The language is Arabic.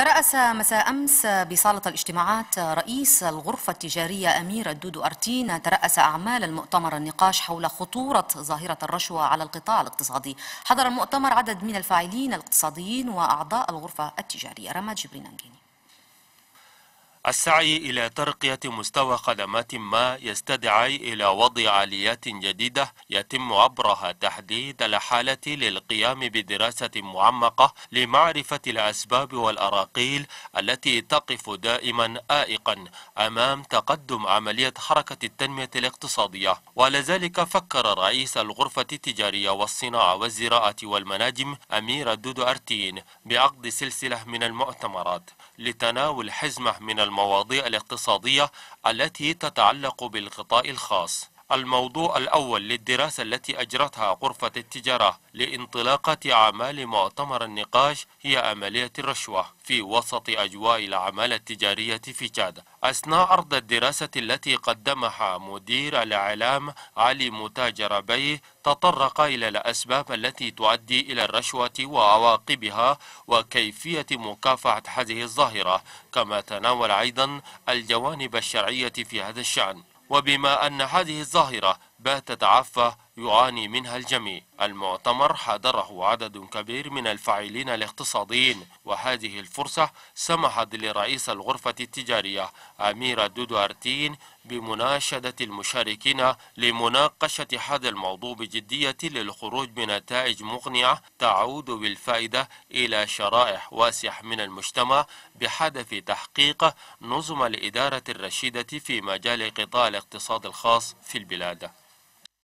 ترأس مساء أمس بصالة الاجتماعات رئيس الغرفة التجارية أمير الدودو أرتين ترأس أعمال المؤتمر النقاش حول خطورة ظاهرة الرشوة على القطاع الاقتصادي حضر المؤتمر عدد من الفاعلين الاقتصاديين وأعضاء الغرفة التجارية رماد جبرين أنجيني السعي إلى ترقية مستوى خدمات ما يستدعي إلى وضع آليات جديدة يتم عبرها تحديد الحالة للقيام بدراسة معمقة لمعرفة الأسباب والأراقيل التي تقف دائما آئقا أمام تقدم عملية حركة التنمية الاقتصادية ولذلك فكر رئيس الغرفة التجارية والصناعة والزراعة والمناجم أمير الدودو أرتين بعقد سلسلة من المؤتمرات لتناول حزمة من المواضيع الاقتصادية التي تتعلق بالقطاع الخاص الموضوع الأول للدراسة التي أجرتها غرفة التجارة لانطلاقة أعمال مؤتمر النقاش هي عملية الرشوة في وسط أجواء العمالة التجارية في تشاد أثناء عرض الدراسة التي قدمها مدير الإعلام علي متاجر بيه تطرق إلى الأسباب التي تؤدي إلى الرشوة وعواقبها وكيفية مكافحة هذه الظاهرة كما تناول أيضا الجوانب الشرعية في هذا الشأن وبما أن هذه الظاهرة باتت عفة يعاني منها الجميع المؤتمر حضره عدد كبير من الفاعلين الاقتصاديين وهذه الفرصة سمحت لرئيس الغرفة التجارية أميرة أرتين بمناشدة المشاركين لمناقشة هذا الموضوع بجدية للخروج بنتائج مقنعة تعود بالفائدة إلى شرائح واسع من المجتمع بهدف تحقيق نظم الإدارة الرشيدة في مجال قطاع الاقتصاد الخاص في البلاد